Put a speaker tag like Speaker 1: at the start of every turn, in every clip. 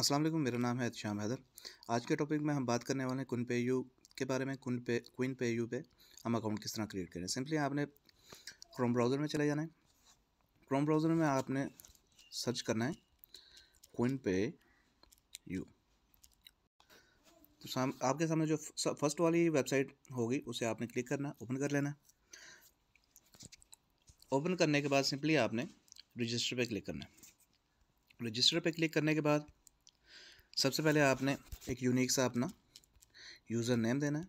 Speaker 1: अस्सलाम वालेकुम मेरा नाम है श्याम हैदर आज के टॉपिक में हम बात करने वाले हैं कुन पे यू के बारे में कुन पे क्विन पे यू पे हम अकाउंट किस तरह क्रिएट करें सिंपली आपने क्रोम ब्राउज़र में चले जाना है क्रोम ब्राउज़र में आपने सर्च करना है क्विन पे यू तो साम आपके सामने जो फर्स्ट वाली वेबसाइट होगी उसे आपने क्लिक करना ओपन कर लेना ओपन करने के बाद सिंपली आपने रजिस्टर पर क्लिक करना है रजिस्टर पर क्लिक करने के बाद सबसे पहले आपने एक यूनिक सा अपना यूज़र नेम देना है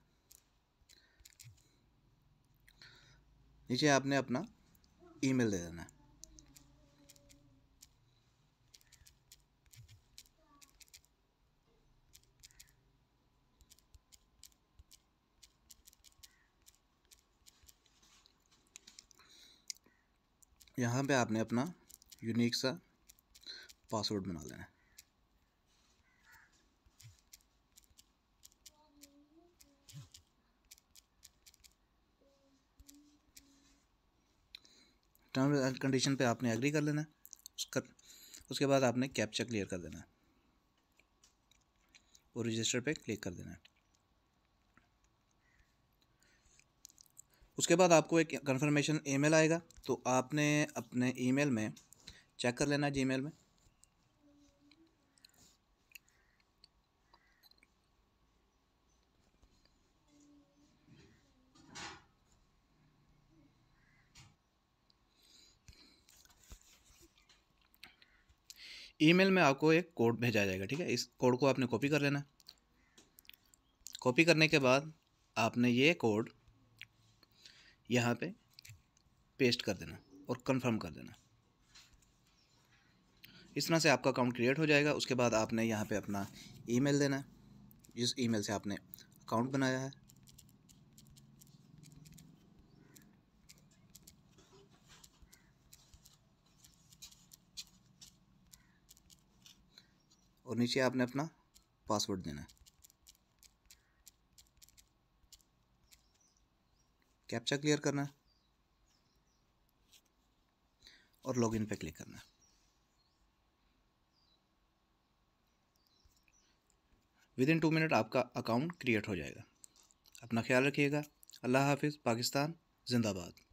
Speaker 1: नीचे आपने अपना ईमेल दे देना है यहाँ पे आपने अपना यूनिक सा पासवर्ड बना लेना है टर्म एंड कंडीशन पे आपने एग्री कर लेना है उसके बाद आपने कैप्चा क्लियर कर देना है और रजिस्टर पे क्लिक कर देना है उसके बाद आपको एक कंफर्मेशन ईमेल आएगा तो आपने अपने ईमेल में चेक कर लेना जीमेल में ईमेल में आपको एक कोड भेजा जाएगा ठीक है इस कोड को आपने कॉपी कर लेना कॉपी करने के बाद आपने ये कोड यहाँ पे पेस्ट कर देना और कंफर्म कर देना इस तरह से आपका अकाउंट क्रिएट हो जाएगा उसके बाद आपने यहाँ पे अपना ईमेल देना जिस ईमेल से आपने अकाउंट बनाया है और नीचे आपने अपना पासवर्ड देना है कैप्चा क्लियर करना है और लॉगिन पे क्लिक करना है विद इन टू मिनट आपका अकाउंट क्रिएट हो जाएगा अपना ख्याल रखिएगा अल्लाह हाफिज़ पाकिस्तान जिंदाबाद